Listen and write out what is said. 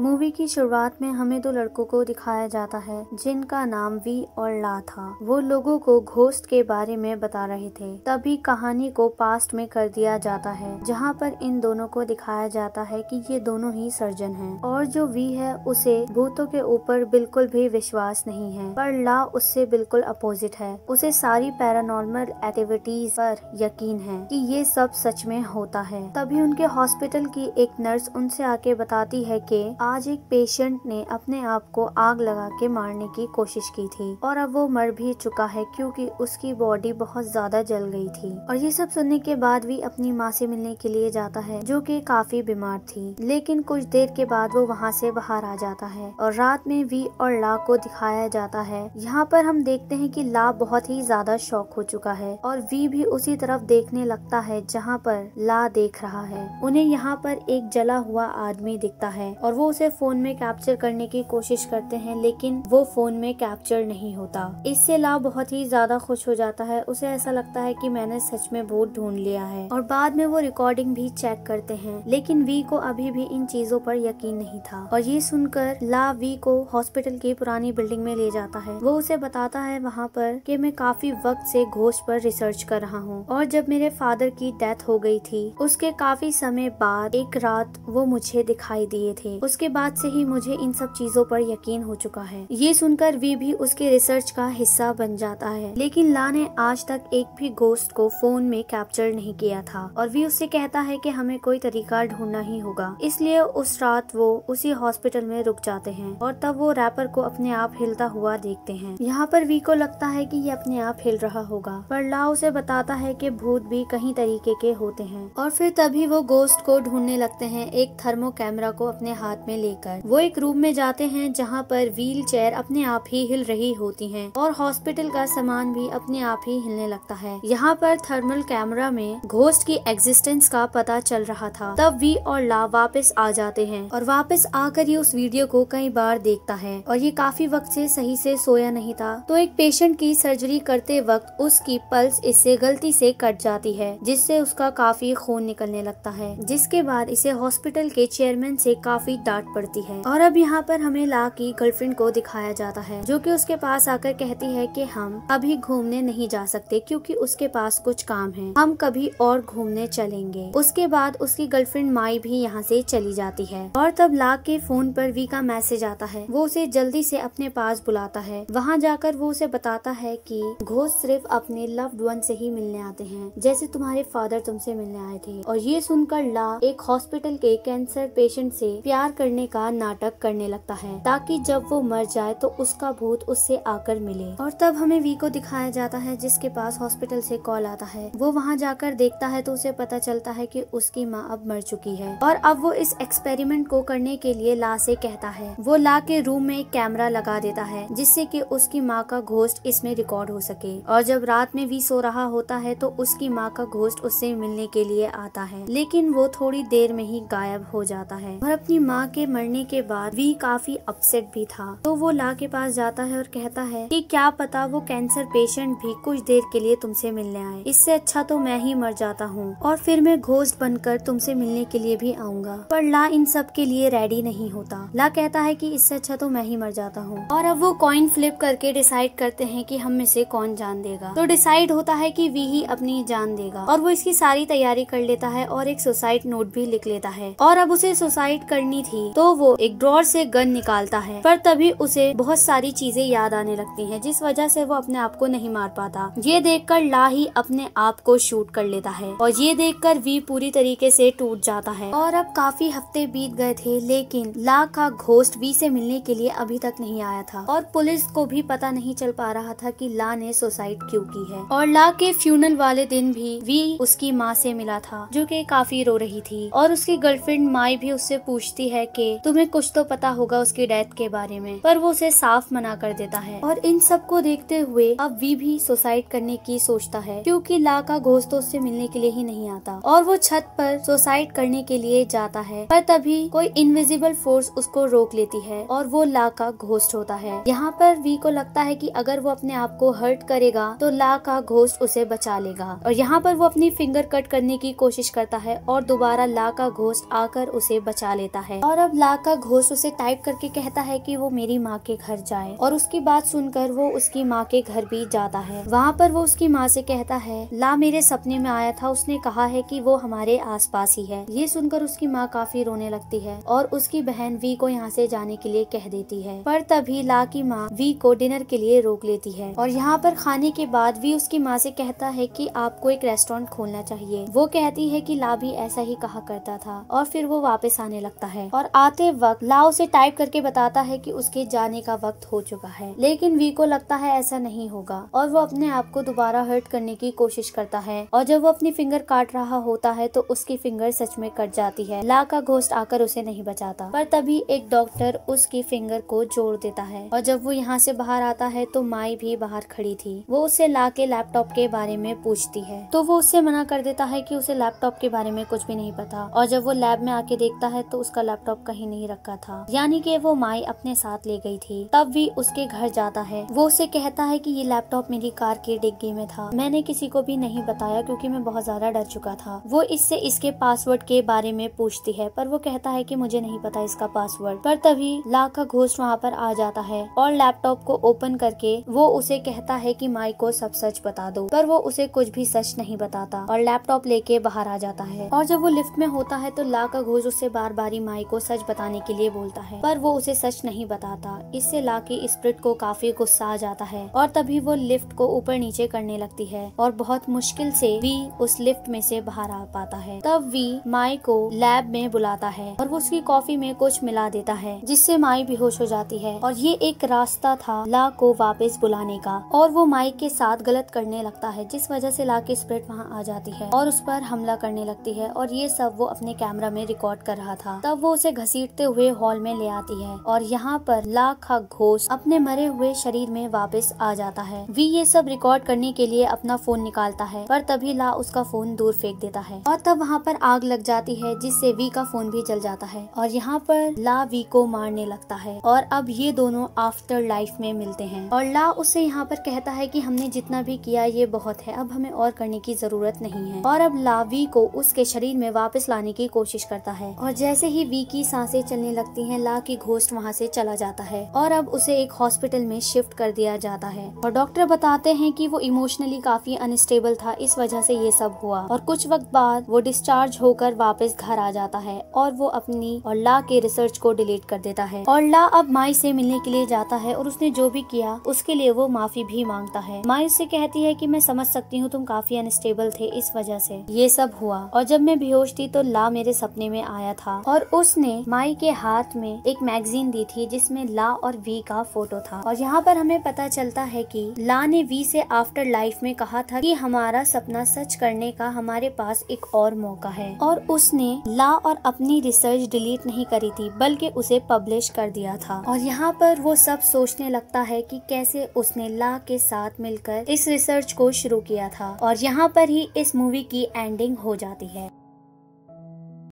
movie की शुरुआत में हमें दो लड़कों को दिखाया जाता है जिनका नाम वी और ला था वो लोगों को घोस्ट के बारे में बता रहे थे तभी कहानी को पास्ट में कर दिया जाता है जहाँ पर इन दोनों को दिखाया जाता है कि ये दोनों ही सर्जन हैं और जो वी है उसे भूतों के ऊपर बिल्कुल भी विश्वास नहीं है पर ला उससे बिल्कुल अपोजिट है उसे सारी पैरानॉर्मल एक्टिविटीज पर यकीन है की ये सब सच में होता है तभी उनके हॉस्पिटल की एक नर्स उनसे आके बताती है की आज एक पेशेंट ने अपने आप को आग लगा के मारने की कोशिश की थी और अब वो मर भी चुका है क्योंकि उसकी बॉडी बहुत ज्यादा जल गई थी और ये सब सुनने के बाद भी अपनी माँ से मिलने के लिए जाता है जो कि काफी बीमार थी लेकिन कुछ देर के बाद वो वहाँ से बाहर आ जाता है और रात में वी और ला को दिखाया जाता है यहाँ पर हम देखते हैं की ला बहुत ही ज्यादा शौक हो चुका है और वी भी उसी तरफ देखने लगता है जहाँ पर ला देख रहा है उन्हें यहाँ पर एक जला हुआ आदमी दिखता है और वो उसे फोन में कैप्चर करने की कोशिश करते हैं लेकिन वो फोन में कैप्चर नहीं होता इससे लाव बहुत ही ज्यादा खुश हो जाता है उसे ऐसा लगता है कि मैंने सच में भूत ढूंढ लिया है और बाद में वो रिकॉर्डिंग भी चेक करते हैं लेकिन वी को अभी भी इन चीजों पर यकीन नहीं था और ये सुनकर ला वी को हॉस्पिटल की पुरानी बिल्डिंग में ले जाता है वो उसे बताता है वहाँ पर कि मैं काफी वक्त से घोष पर रिसर्च कर रहा हूँ और जब मेरे फादर की डेथ हो गई थी उसके काफी समय बाद एक रात वो मुझे दिखाई दिए थे उसके उसके बाद से ही मुझे इन सब चीजों पर यकीन हो चुका है ये सुनकर वी भी उसके रिसर्च का हिस्सा बन जाता है लेकिन ला ने आज तक एक भी गोस्ट को फोन में कैप्चर नहीं किया था और वी उससे कहता है कि हमें कोई तरीका ढूंढना ही होगा इसलिए उस रात वो उसी हॉस्पिटल में रुक जाते हैं और तब वो रैपर को अपने आप हिलता हुआ देखते हैं यहाँ पर वी को लगता है कि ये अपने आप हिल रहा होगा पर ला उसे बताता है कि भूत भी कहीं तरीके के होते हैं और फिर तभी वो गोस्ट को ढूंढने लगते हैं एक थर्मो कैमरा को अपने हाथ में में लेकर वो एक रूम में जाते हैं जहाँ पर व्हील चेयर अपने आप ही हिल रही होती है और हॉस्पिटल का सामान भी अपने आप ही हिलने लगता है यहाँ पर थर्मल कैमरा में घोस्ट की एग्जिस्टेंस का पता चल रहा था तब वी और ला वापस आ जाते हैं और वापस आकर ये उस वीडियो को कई बार देखता है और ये काफी वक्त से सही से सोया नहीं था तो एक पेशेंट की सर्जरी करते वक्त उसकी पल्स इससे गलती से कट जाती है जिससे उसका काफी खून निकलने लगता है जिसके बाद इसे हॉस्पिटल के चेयरमैन से काफी डांट डांट पड़ती है और अब यहाँ पर हमें ला की गर्लफ्रेंड को दिखाया जाता है जो की उसके पास आकर कहती है की हम अभी घूमने नहीं जा सकते क्यूँकी उसके पास कुछ काम है हम कभी और घूमने चलेंगे उसके बाद उसकी गर्लफ्रेंड माई भी यहाँ से चली जाती है और तब ला के फोन पर वी का मैसेज आता है वो उसे जल्दी से अपने पास बुलाता है वहाँ जाकर वो उसे बताता है कि घोष सिर्फ अपने लव्ड वन से ही मिलने आते हैं जैसे तुम्हारे फादर तुमसे मिलने आए थे और ये सुनकर ला एक हॉस्पिटल के कैंसर पेशेंट से प्यार करने करने का नाटक करने लगता है ताकि जब वो मर जाए तो उसका भूत उससे आकर मिले और तब हमें वी को दिखाया जाता है जिसके पास हॉस्पिटल से कॉल आता है वो वहाँ जाकर देखता है तो उसे पता चलता है कि उसकी माँ अब मर चुकी है और अब वो इस एक्सपेरिमेंट को करने के लिए ला से कहता है वो ला के रूम में एक कैमरा लगा देता है जिससे की उसकी माँ का घोष्ट इसमें रिकॉर्ड हो सके और जब रात में वी सो रहा होता है तो उसकी माँ का घोष्ट उससे मिलने के लिए आता है लेकिन वो थोड़ी देर में ही गायब हो जाता है और अपनी माँ के के मरने के बाद वी काफी अपसेट भी था तो वो ला के पास जाता है और कहता है कि क्या पता वो कैंसर पेशेंट भी कुछ देर के लिए तुमसे मिलने आए इससे अच्छा तो मैं ही मर जाता हूँ और फिर मैं घोस्ट बनकर तुमसे मिलने के लिए भी आऊंगा पर ला इन सब के लिए रेडी नहीं होता ला कहता है की इससे अच्छा तो मैं ही मर जाता हूँ और अब वो कॉइन फ्लिप करके डिसाइड करते हैं की हम इसे कौन जान देगा तो डिसाइड होता है की वी ही अपनी जान देगा और वो इसकी सारी तैयारी कर लेता है और एक सुसाइड नोट भी लिख लेता है और अब उसे सुसाइड करनी थी थी तो वो एक ड्रॉर से गन निकालता है पर तभी उसे बहुत सारी चीजें याद आने लगती हैं जिस वजह से वो अपने आप को नहीं मार पाता ये देखकर लाही अपने आप को शूट कर लेता है और ये देखकर वी पूरी तरीके से टूट जाता है और अब काफी हफ्ते बीत गए थे लेकिन ला का घोस्ट वी से मिलने के लिए अभी तक नहीं आया था और पुलिस को भी पता नहीं चल पा रहा था की ला ने सुसाइड क्यूँ की है और ला के फ्यूनल वाले दिन भी वी उसकी माँ से मिला था जो की काफी रो रही थी और उसकी गर्लफ्रेंड माई भी उससे पूछती है करके तुम्हें कुछ तो पता होगा उसकी डेथ के बारे में पर वो उसे साफ मना कर देता है और इन सब को देखते हुए अब वी भी सुसाइड करने की सोचता है क्योंकि ला का घोष तो उससे मिलने के लिए ही नहीं आता और वो छत पर सुसाइड करने के लिए जाता है पर तभी कोई इनविजिबल फोर्स उसको रोक लेती है और वो ला का घोष्ट होता है यहाँ पर वी को लगता है की अगर वो अपने आप को हर्ट करेगा तो ला का घोष्ट उसे बचा लेगा और यहाँ पर वो अपनी फिंगर कट करने की कोशिश करता है और दोबारा ला का घोष्ट आकर उसे बचा लेता है और ला का घोष उसे टाइप करके कहता है कि वो मेरी माँ के घर जाए और उसकी बात सुनकर वो उसकी माँ के घर भी जाता है वहाँ पर वो उसकी माँ से कहता है ला मेरे सपने में आया था उसने कहा है कि वो हमारे आसपास ही है ये सुनकर उसकी माँ काफी रोने लगती है और उसकी बहन वी को यहाँ से जाने के लिए कह देती है पर तभी ला की माँ वी को डिनर के लिए रोक लेती है और यहाँ पर खाने के बाद वी उसकी माँ से कहता है की आपको एक रेस्टोरेंट खोलना चाहिए वो कहती है की ला भी ऐसा ही कहा करता था और फिर वो वापस आने लगता है और आते वक्त लाओ से टाइप करके बताता है कि उसके जाने का वक्त हो चुका है लेकिन वी को लगता है ऐसा नहीं होगा और वो अपने आप को दोबारा हर्ट करने की कोशिश करता है और जब वो अपनी फिंगर काट रहा होता है तो उसकी फिंगर सच में कट जाती है ला का घोस्ट आकर उसे नहीं बचाता पर तभी एक डॉक्टर उसकी फिंगर को जोड़ देता है और जब वो यहाँ से बाहर आता है तो माई भी बाहर खड़ी थी वो उससे ला के लैपटॉप के बारे में पूछती है तो वो उससे मना कर देता है की उसे लैपटॉप के बारे में कुछ भी नहीं पता और जब वो लैब में आके देखता है तो उसका लैपटॉप कहीं नहीं रखा था यानी कि वो माई अपने साथ ले गई थी तब भी उसके घर जाता है वो उसे कहता है कि ये लैपटॉप मेरी कार की डिग्गी में था मैंने किसी को भी नहीं बताया क्योंकि मैं बहुत ज्यादा डर चुका था वो इससे इसके पासवर्ड के बारे में पूछती है पर वो कहता है की मुझे नहीं पता इसका पासवर्ड पर तभी लाख का घोष वहाँ पर आ जाता है और लैपटॉप को ओपन करके वो उसे कहता है की माई को सब सच बता दो पर वो उसे कुछ भी सच नहीं बताता और लैपटॉप लेके बाहर आ जाता है और जब वो लिफ्ट में होता है तो लाख का घोष उसे बार बार ही माई को सच सच बताने के लिए बोलता है पर वो उसे सच नहीं बताता इससे के स्प्रिट को काफी गुस्सा आ जाता है और तभी वो लिफ्ट को ऊपर नीचे करने लगती है और बहुत मुश्किल से वी उस लिफ्ट में से बाहर आ पाता है तब वी माई को लैब में बुलाता है और वो उसकी कॉफी में कुछ मिला देता है जिससे माई बेहोश हो जाती है और ये एक रास्ता था ला को वापस बुलाने का और वो माई के साथ गलत करने लगता है जिस वजह से ला की स्प्रिट वहाँ आ जाती है और उस पर हमला करने लगती है और ये सब वो अपने कैमरा में रिकॉर्ड कर रहा था तब वो उसे घसीटते हुए हॉल में ले आती है और यहाँ पर लाखा घोष अपने मरे हुए शरीर में वापस आ जाता है वी ये सब रिकॉर्ड करने के लिए अपना फोन निकालता है पर तभी ला उसका फोन दूर फेंक देता है और तब वहाँ पर आग लग जाती है जिससे वी का फोन भी जल जाता है और यहाँ पर ला वी को मारने लगता है और अब ये दोनों आफ्टर लाइफ में मिलते हैं और ला उससे यहाँ पर कहता है की हमने जितना भी किया ये बहुत है अब हमें और करने की जरूरत नहीं है और अब ला वी को उसके शरीर में वापस लाने की कोशिश करता है और जैसे ही वी की सांसें चलने लगती हैं ला की घोस्ट वहाँ से चला जाता है और अब उसे एक हॉस्पिटल में शिफ्ट कर दिया जाता है और डॉक्टर बताते हैं कि वो इमोशनली काफी अनस्टेबल था इस वजह से ये सब हुआ और कुछ वक्त बाद वो डिस्चार्ज होकर वापस घर आ जाता है और वो अपनी और ला के रिसर्च को डिलीट कर देता है और ला अब माई से मिलने के लिए जाता है और उसने जो भी किया उसके लिए वो माफी भी मांगता है माई उससे कहती है की मैं समझ सकती हूँ तुम काफी अनस्टेबल थे इस वजह से ये सब हुआ और जब मैं बेहोश थी तो ला मेरे सपने में आया था और उसने माई के हाथ में एक मैगजीन दी थी जिसमें ला और वी का फोटो था और यहाँ पर हमें पता चलता है कि ला ने वी से आफ्टर लाइफ में कहा था कि हमारा सपना सच करने का हमारे पास एक और मौका है और उसने ला और अपनी रिसर्च डिलीट नहीं करी थी बल्कि उसे पब्लिश कर दिया था और यहाँ पर वो सब सोचने लगता है कि कैसे उसने ला के साथ मिलकर इस रिसर्च को शुरू किया था और यहाँ पर ही इस मूवी की एंडिंग हो जाती है